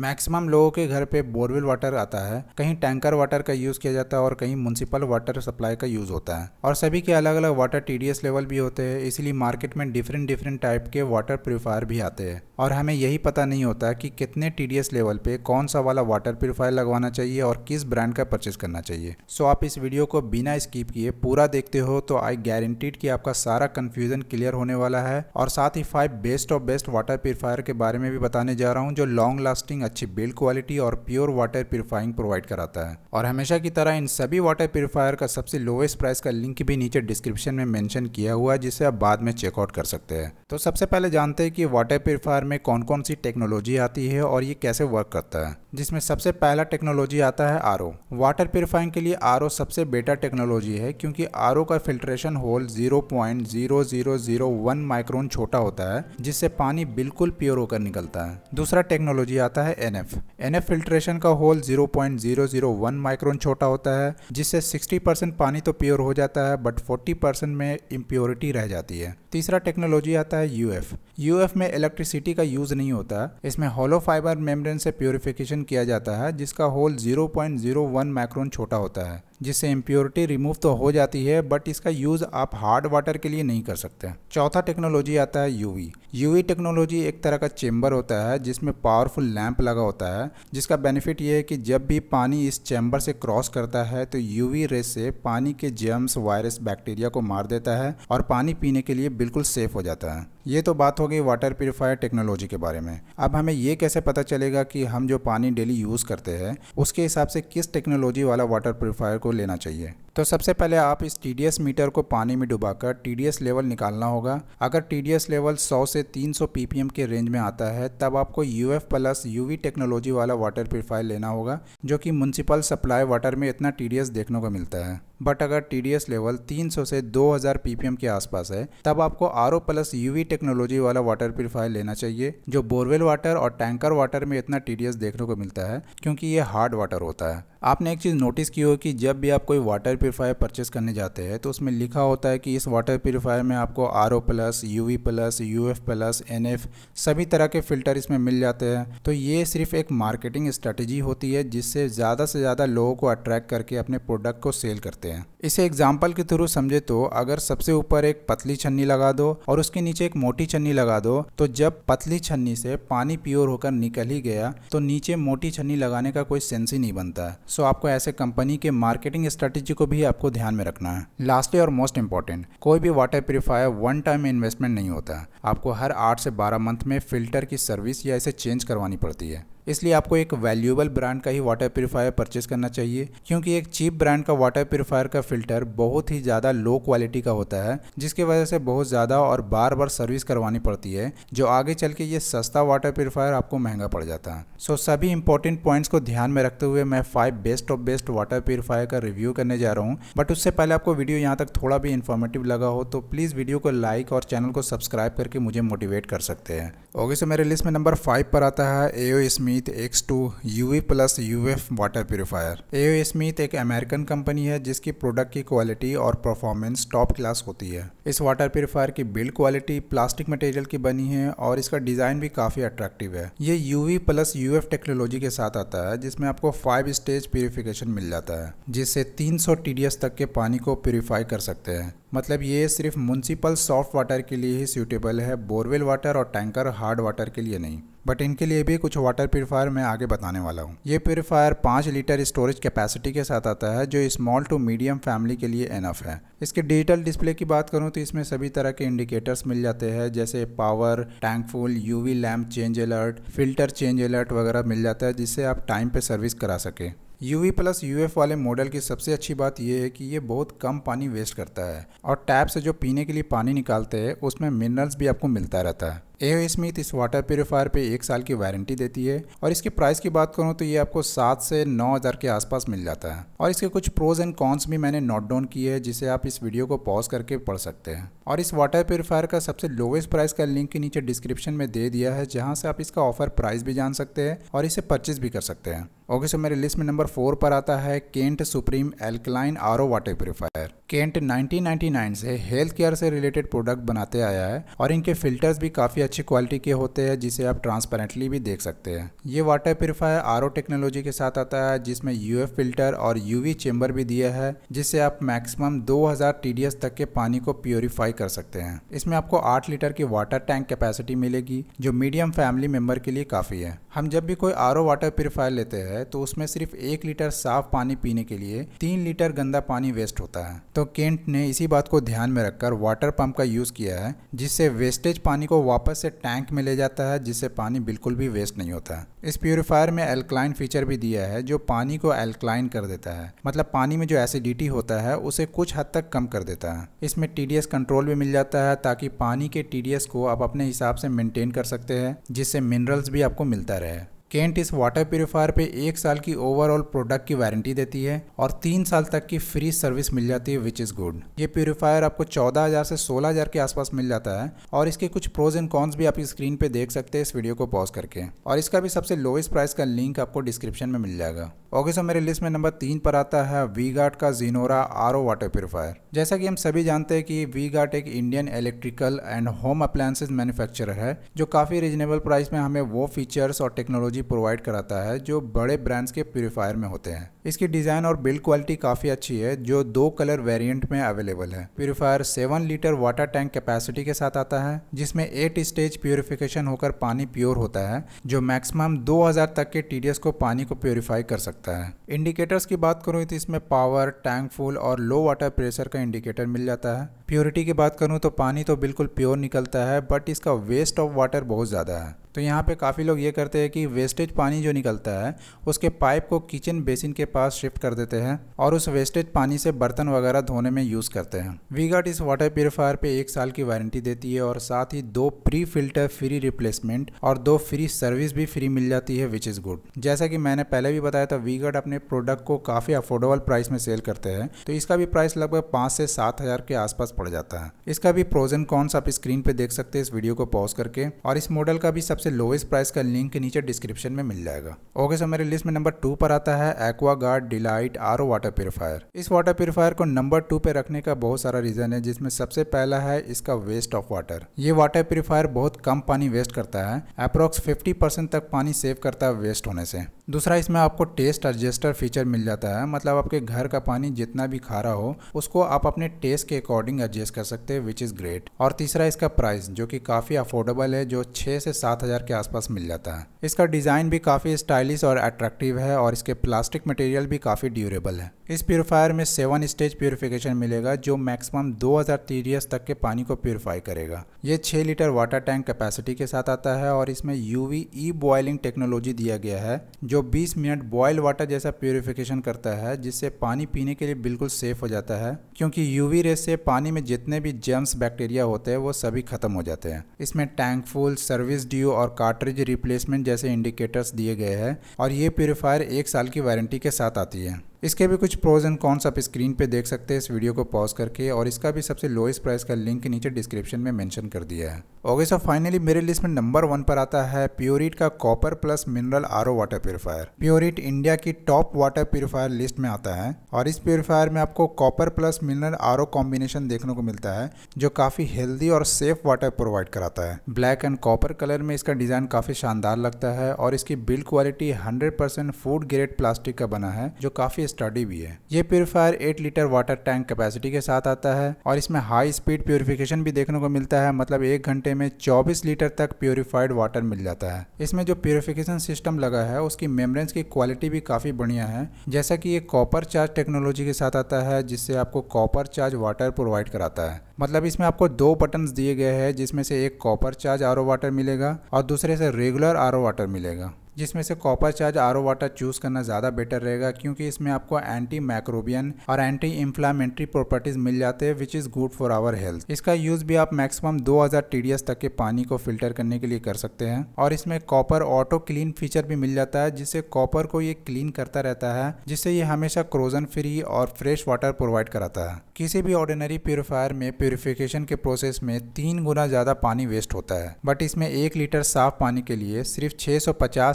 maximum लोगों के घर पे बोरवेल वाटर आता है कहीं टैंकर वाटर का यूज़ किया जाता है और कहीं म्यूनसिपल वाटर सप्लाई का यूज़ होता है और सभी के अलग अलग वाटर टीडीएस लेवल भी होते हैं इसलिए मार्केट में डिफरेंट डिफरेंट टाइप के वाटर प्योरीफायर भी आते हैं और हमें यही पता नहीं होता कि कितने टीडीएस लेवल पे कौन सा वाला वाटर प्योरीफायर लगवाना चाहिए और किस ब्रांड का परचेज करना चाहिए सो आप इस वीडियो को बिना स्किप किए पूरा देखते हो तो आई गारंटीड कि आपका सारा कन्फ्यूजन क्लियर होने वाला है और साथ ही five best of best water purifier के बारे में भी बताने जा रहा हूँ जो लॉन्ग लास्टिंग प्रोसेसिंग अच्छी बिल्ड क्वालिटी और प्योर वाटर प्योरीफाइंग प्रोवाइड कराता है और हमेशा की तरह इन सभी वाटर प्योरीफायर का सबसे लोवेस्ट प्राइस का लिंक भी नीचे डिस्क्रिप्शन में मैंशन किया हुआ है जिसे आप बाद में चेकआउट कर सकते हैं तो सबसे पहले जानते हैं कि वाटर प्योरीफायर में कौन कौन सी टेक्नोलॉजी आती है और ये कैसे वर्क करता है जिसमें सबसे पहला टेक्नोलॉजी आता है आर वाटर प्योरीफाइंग के लिए आर सबसे बेटर टेक्नोलॉजी है क्योंकि आर का फिल्ट्रेशन होल जीरो माइक्रोन छोटा होता है जिससे पानी बिल्कुल प्योर होकर निकलता है दूसरा टेक्नोलॉजी आता है है N F N F filtration का होल 0.001 माइक्रोन छोटा होता है जिससे 60 परसेंट पानी तो प्योर हो जाता है बट 40 परसेंट में इम्प्योरिटी रह जाती है तीसरा टेक्नोलॉजी आता है यू एफ यू एफ में इलेक्ट्रिसिटी का यूज नहीं होता इसमें होलो फाइबर मेमरेन से प्योरिफिकेशन किया जाता है जिसका होल 0.01 माइक्रोन छोटा होता है जिससे इम्प्योरिटी रिमूव तो हो जाती है बट इसका यूज़ आप हार्ड वाटर के लिए नहीं कर सकते चौथा टेक्नोलॉजी आता है यूवी यूवी टेक्नोलॉजी एक तरह का चैम्बर होता है जिसमें पावरफुल लैंप लगा होता है जिसका बेनिफिट ये है कि जब भी पानी इस चैम्बर से क्रॉस करता है तो यूवी रेस से पानी के जर्म्स वायरस बैक्टीरिया को मार देता है और पानी पीने के लिए बिल्कुल सेफ हो जाता है ये तो बात हो गई वाटर प्योरीफायर टेक्नोलॉजी के बारे में अब हमें ये कैसे पता चलेगा कि हम जो पानी डेली यूज़ करते हैं उसके हिसाब से किस टेक्नोलॉजी वाला वाटर प्योरीफायर को लेना चाहिए तो सबसे पहले आप इस टी मीटर को पानी में डुबाकर टी लेवल निकालना होगा अगर टी लेवल 100 से 300 ppm के रेंज में आता है तब आपको U F plus U technology वाला वाटर प्योरीफायर लेना होगा जो कि म्यूनसिपल सप्लाई वाटर में इतना टी देखने को मिलता है बट अगर टी लेवल 300 से 2000 पीपीएम के आसपास है तब आपको आर प्लस यूवी टेक्नोलॉजी वाला वाटर प्योरीफायर लेना चाहिए जो बोरवेल वाटर और टैंकर वाटर में इतना टी देखने को मिलता है क्योंकि ये हार्ड वाटर होता है आपने एक चीज़ नोटिस की हो कि जब भी आप कोई वाटर प्योरीफायर परचेस करने जाते हैं तो उसमें लिखा होता है कि इस वाटर प्योरीफायर में आपको R O plus U V plus U F plus N F सभी तरह के फ़िल्टर इसमें मिल जाते हैं तो ये सिर्फ एक मार्केटिंग स्ट्रेटजी होती है जिससे ज़्यादा से ज़्यादा लोगों को अट्रैक्ट करके अपने प्रोडक्ट को सेल करते हैं इसे एग्जाम्पल के थ्रू समझे तो अगर सबसे ऊपर एक पतली छन्नी लगा दो और उसके नीचे एक मोटी छन्नी लगा दो तो जब पतली छन्नी से पानी प्योर होकर निकल ही गया तो नीचे मोटी छन्नी लगाने का कोई सेंस ही नहीं बनता है सो आपको ऐसे कंपनी के मार्केटिंग स्ट्रेटेजी को भी आपको ध्यान में रखना है लास्टली और मोस्ट इंपॉर्टेंट कोई भी water purifier one time investment नहीं होता आपको हर आठ से बारह मंथ में फिल्टर की सर्विस या इसे चेंज करवानी पड़ती है इसलिए आपको एक वैल्यूएबल ब्रांड का ही वाटर प्योरीफायर परचेज करना चाहिए क्योंकि एक चीप ब्रांड का वाटर प्योरीफायर का फिल्टर बहुत ही ज़्यादा लो क्वालिटी का होता है जिसकी वजह से बहुत ज़्यादा और बार बार सर्विस करवानी पड़ती है जो आगे चल के ये सस्ता वाटर प्योरीफायर आपको महंगा पड़ जाता है सो so, सभी इंपॉर्टेंट पॉइंट्स को ध्यान में रखते हुए मैं five best of best water purifier का रिव्यू करने जा रहा हूँ बट उससे पहले आपको वीडियो यहाँ तक थोड़ा भी इन्फॉर्मेटिव लगा हो तो प्लीज़ वीडियो को लाइक और चैनल को सब्सक्राइब करके मुझे मोटिवेट कर सकते हैं ओके सो मेरे लिस्ट में नंबर फाइव पर आता है AO Smith Smith X two UV plus UF water purifier A Smith एक अमेरिकन कंपनी है जिसकी प्रोडक्ट की क्वालिटी और परफॉर्मेंस टॉप क्लास होती है इस वाटर प्योरीफायर की बिल्ड क्वालिटी प्लास्टिक मटेरियल की बनी है और इसका डिज़ाइन भी काफ़ी अट्रैक्टिव है ये यूवी प्लस एफ टेक्नोलॉजी के साथ आता है जिसमें आपको फाइव स्टेज प्योरीफिकेशन मिल जाता है जिससे डी एस तक के पानी को प्योरीफाई कर सकते हैं मतलब ये सिर्फ म्यूनसिपल सॉफ्ट वाटर के लिए ही सूटेबल है बोरवेल वाटर और टैंकर हार्ड वाटर के लिए नहीं बट इनके लिए भी कुछ वाटर प्योरीफायर मैं आगे बताने वाला हूँ ये प्योरीफायर पाँच लीटर स्टोरेज कैपेसिटी के साथ आता है जो स्मॉल टू मीडियम फैमिली के लिए एनफ है इसके डिजिटल डिस्प्ले की बात करूँ तो इसमें सभी तरह के इंडिकेटर्स मिल जाते हैं जैसे power tank full UV lamp change alert filter change alert वगैरह मिल जाता है जिससे आप टाइम पे सर्विस करा सके U V plus U F वाले मॉडल की सबसे अच्छी बात यह है कि ये बहुत कम पानी वेस्ट करता है और टैप से जो पीने के लिए पानी निकालते हैं उसमें मिनरल्स भी आपको मिलता रहता है ए स्मिथ इस वाटर प्योरीफायर पे एक साल की वारंटी देती है और इसकी प्राइस की बात करूँ तो ये आपको सात से नौ हज़ार के आसपास मिल जाता है और इसके कुछ प्रोज एंड कॉन्स भी मैंने नोट डाउन किए हैं जिसे आप इस वीडियो को पॉज करके पढ़ सकते हैं और इस वाटर प्योरीफायर का सबसे लोवेस्ट प्राइस का लिंक नीचे डिस्क्रिप्शन में दे दिया है जहाँ से आप इसका ऑफर प्राइस भी जान सकते हैं और इसे परचेज भी कर सकते हैं ओके सो मेरे लिस्ट में नंबर फोर पर आता है Kent supreme alkaline R O water purifier Kent 1999 से हेल्थ केयर से रिलेटेड प्रोडक्ट बनाते आया है और इनके फिल्टर्स भी काफ़ी अच्छी क्वालिटी के होते हैं जिसे आप ट्रांसपेरेंटली भी देख सकते हैं ये वाटर प्योरीफायर आर टेक्नोलॉजी के साथ आता है जिसमें यू फिल्टर और यूवी चेम्बर भी दिया है जिससे आप मैक्सिमम 2000 टीडीएस तक के पानी को प्योरीफाई कर सकते हैं इसमें आपको 8 लीटर की वाटर टैंक कैपेसिटी मिलेगी जो मीडियम फैमिली मेंबर के लिए काफ़ी है हम जब भी कोई आर वाटर प्योरीफायर लेते हैं तो उसमें सिर्फ एक लीटर साफ पानी पीने के लिए तीन लीटर गंदा पानी वेस्ट होता है तो केंट ने इसी बात को ध्यान में रखकर वाटर पंप का यूज़ किया है जिससे वेस्टेज पानी को वापस से टैंक में ले जाता है जिससे पानी बिल्कुल भी वेस्ट नहीं होता है इस प्योरीफायर में एल्कलाइन फीचर भी दिया है जो पानी को एल्कलाइन कर देता है मतलब पानी में जो एसिडिटी होता है उसे कुछ हद तक कम कर देता है इसमें टी कंट्रोल भी मिल जाता है ताकि पानी के टी को आप अपने हिसाब से मेनटेन कर सकते हैं जिससे मिनरल्स भी आपको मिलता है प्यूरिफायर है केंट इस वाटर प्योरीफायर पे एक साल की ओवरऑल प्रोडक्ट की वारंटी देती है और तीन साल तक की फ्री सर्विस मिल जाती है विच इज़ गुड ये प्योरीफायर आपको 14000 से 16000 के आसपास मिल जाता है और इसके कुछ प्रोज एंड कॉन्स भी आप स्क्रीन पे देख सकते हैं इस वीडियो को पॉज करके और इसका भी सबसे लोएस्ट प्राइस का लिंक आपको डिस्क्रिप्शन में मिल जाएगा ओके सो मेरे लिस्ट में नंबर तीन पर आता है वी का जीनोरा आर वाटर प्योरीफायर जैसा कि हम सभी जानते हैं कि वी गाट एक Indian electrical and home appliances manufacturer है जो काफ़ी रिजनेबल प्राइस में हमें वो फीचर्स और टेक्नोलॉजी प्रोवाइड कराता है जो बड़े ब्रांड्स के प्योरीफायर में होते हैं इसकी डिज़ाइन और बिल्ड क्वालिटी काफ़ी अच्छी है जो दो कलर वेरियंट में अवेलेबल है purifier seven litre water tank capacity के साथ आता है जिसमें एट स्टेज प्योरीफिकेशन होकर पानी प्योर होता है जो मैक्सिमम 2000 तक के टी को पानी को प्योरीफाई कर सकता है इंडिकेटर्स की बात करूँ तो इसमें पावर टैंक फुल और लो वाटर प्रेशर का इंडिकेटर मिल जाता है प्योरिटी की बात करूँ तो पानी तो बिल्कुल प्योर निकलता है बट इसका वेस्ट ऑफ वाटर बहुत ज़्यादा है तो यहाँ पे काफ़ी लोग ये करते हैं कि वेस्टेज पानी जो निकलता है उसके पाइप को किचन बेसिन के पास शिफ्ट कर देते हैं और उस वेस्टेज पानी से बर्तन वगैरह धोने में यूज़ करते हैं वीगार्ट इस वाटर प्योरीफायर पे एक साल की वारंटी देती है और साथ ही दो प्री फिल्टर फ्री रिप्लेसमेंट और दो फ्री सर्विस भी फ्री मिल जाती है विच इज़ गुड जैसा कि मैंने पहले भी बताया था वीगार्ट अपने प्रोडक्ट को काफ़ी अफोर्डेबल प्राइस में सेल करते हैं तो इसका भी प्राइस लगभग पाँच से सात हज़ार के आसपास पड़ जाता है इसका भी प्रोजन कॉन्स आप स्क्रीन पे देख सकते हैं इस वीडियो को पॉज करके और इस मॉडल का भी सबसे लोएस्ट प्राइस का लिंक नीचे डिस्क्रिप्शन में मिल जाएगा ओके सर मेरे लिस्ट में नंबर टू पर आता है Aquaguard Delight R water purifier इस वाटर प्योरीफायर को नंबर टू पे रखने का बहुत सारा रीजन है जिसमें सबसे पहला है इसका वेस्ट ऑफ वाटर ये वाटर प्योरीफायर बहुत कम पानी वेस्ट करता है अप्रोक्स फिफ्टी तक पानी सेव करता है वेस्ट होने से दूसरा इसमें आपको टेस्ट एडजस्टर फीचर मिल जाता है मतलब आपके घर का पानी जितना भी खारा हो उसको आप अपने टेस्ट के अकॉर्डिंग परचेज कर सकते हैं विच इज़ ग्रेट और तीसरा इसका प्राइस जो कि काफ़ी अफोर्डेबल है जो छः से सात हज़ार के आसपास मिल जाता है इसका डिज़ाइन भी काफ़ी स्टाइलिश और अट्रैक्टिव है और इसके प्लास्टिक मटेरियल भी काफ़ी ड्यूरेबल है इस प्योरीफायर में सेवन स्टेज प्योरीफिकेशन मिलेगा जो मैक्सिमम दो हज़ार तक के पानी को प्योरीफाई करेगा ये 6 लीटर वाटर टैंक कैपेसिटी के साथ आता है और इसमें यूवी ई बॉयलिंग टेक्नोलॉजी दिया गया है जो बीस मिनट बॉयल वाटर जैसा प्योरीफिकेशन करता है जिससे पानी पीने के लिए बिल्कुल सेफ हो जाता है क्योंकि यूवी रेस से पानी में में जितने भी जम्स बैक्टीरिया होते हैं वो सभी खत्म हो जाते हैं इसमें टैंक फुल सर्विस ड्यू और कार्ट्रिज रिप्लेसमेंट जैसे इंडिकेटर्स दिए गए हैं और ये प्योरीफायर एक साल की वारंटी के साथ आती है इसके भी कुछ प्रोज एंड कॉन्स आप स्क्रीन पे देख सकते हैं इस वीडियो को पॉज करके और इसका भी सबसे लोएस्ट प्राइस का लिंक नीचे डिस्क्रिप्शन में मेंशन कर दिया है ओके सो फाइनली मेरे लिस्ट में नंबर वन पर आता है प्योरिट का copper plus mineral R water purifier Pureit India की टॉप वाटर प्योरीफायर लिस्ट में आता है और इस प्योरीफायर में आपको copper plus mineral R combination देखने को मिलता है जो काफी हेल्दी और सेफ वाटर प्रोवाइड कराता है ब्लैक एंड कॉपर कलर में इसका डिजाइन काफी शानदार लगता है और इसकी build quality hundred food grade plastic का बना है जो काफी स्टडी भी है ये purifier eight litre water tank capacity के साथ आता है और इसमें हाई स्पीड प्योरीफिकेशन भी देखने को मिलता है मतलब एक घंटे में चौबीस लीटर तक प्योरीफाइड वाटर मिल जाता है इसमें जो प्योरीफिकेशन सिस्टम लगा है उसकी मेमरेंस की क्वालिटी भी काफ़ी बढ़िया है जैसा की ये कॉपर चार्ज टेक्नोलॉजी के साथ आता है जिससे आपको कॉपर चार्ज वाटर प्रोवाइड कराता है मतलब इसमें आपको दो बटन दिए गए हैं जिसमें से एक कॉपर चार्ज आर वाटर मिलेगा और दूसरे से रेगुलर आर वाटर मिलेगा जिसमें से copper charge R water choose करना ज़्यादा बेटर रहेगा क्योंकि इसमें आपको एंटी माइक्रोबियन और एंटी इन्फ्लामेंट्री प्रॉपर्टीज़ मिल जाते हैं which is good for our health इसका यूज़ भी आप मैक्सिमम 2000 टीडीएस तक के पानी को फिल्टर करने के लिए कर सकते हैं और इसमें कॉपर ऑटो क्लीन फीचर भी मिल जाता है जिससे कॉपर को ये क्लीन करता रहता है जिससे ये हमेशा क्रोजन फ्री और फ्रेश वाटर प्रोवाइड कराता है किसी भी ऑर्डिनरी प्योरीफायर में प्योरीफिकेशन के प्रोसेस में तीन गुना ज़्यादा पानी वेस्ट होता है बट इसमें एक लीटर साफ पानी के लिए सिर्फ छः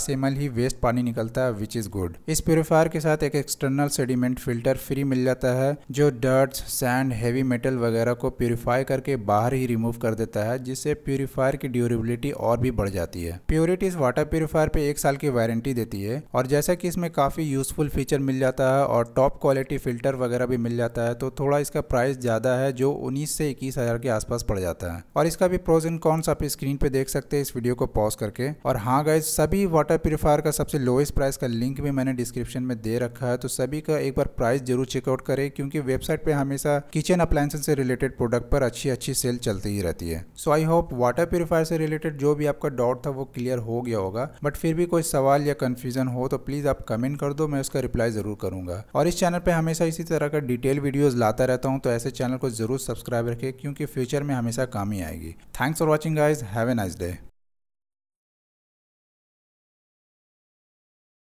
से एम ही वेस्ट पानी निकलता है विच इज़ गुड इस प्योरीफायर के साथ एक एक्सटर्नल सेडिमेंट फिल्टर फ्री मिल जाता है जो डर्ट सैंड हैवी मेटल वगैरह को प्योरीफाई करके बाहर ही रिमूव कर देता है जिससे प्योरीफायर की ड्यूरेबिलिटी और भी बढ़ जाती है प्योरिटीज वाटर प्योरीफायर पे एक साल की वारंटी देती है और जैसा कि इसमें काफ़ी यूजफुल फीचर मिल जाता है और टॉप क्वालिटी फिल्टर वगैरह भी मिल जाता है तो थोड़ा इसका प्राइस ज़्यादा है जो उन्नीस से इक्कीस हज़ार के आसपास पड़ जाता है और इसका भी प्रोज एंड कॉन्स आप स्क्रीन पे देख सकते हैं इस वीडियो को पॉज करके और हाँ गए सभी वाटर वाईफाई प्योरीफायर का सबसे लोएस्ट प्राइस का लिंक भी मैंने डिस्क्रिप्शन में दे रखा है तो सभी का एक बार प्राइस जरूर चेकआउट करें क्योंकि वेबसाइट पे हमेशा किचन अप्लायंसेस से रिलेटेड प्रोडक्ट पर अच्छी अच्छी सेल चलती ही रहती है so I hope water purifier से रिलेटेड जो भी आपका डाउट था वो क्लियर हो गया होगा बट फिर भी कोई सवाल या कन्फ्यूजन हो तो प्लीज़ आप कमेंट कर दो मैं उसका रिप्लाई ज़रूर करूंगा और इस चैनल पर हमेशा इसी तरह का डिटेल वीडियोज लाता रहता हूँ तो ऐसे चैनल को ज़रूर सब्सक्राइब रखें क्योंकि फ्यूचर में हमेशा काम ही आएगी thanks for watching guys have a nice day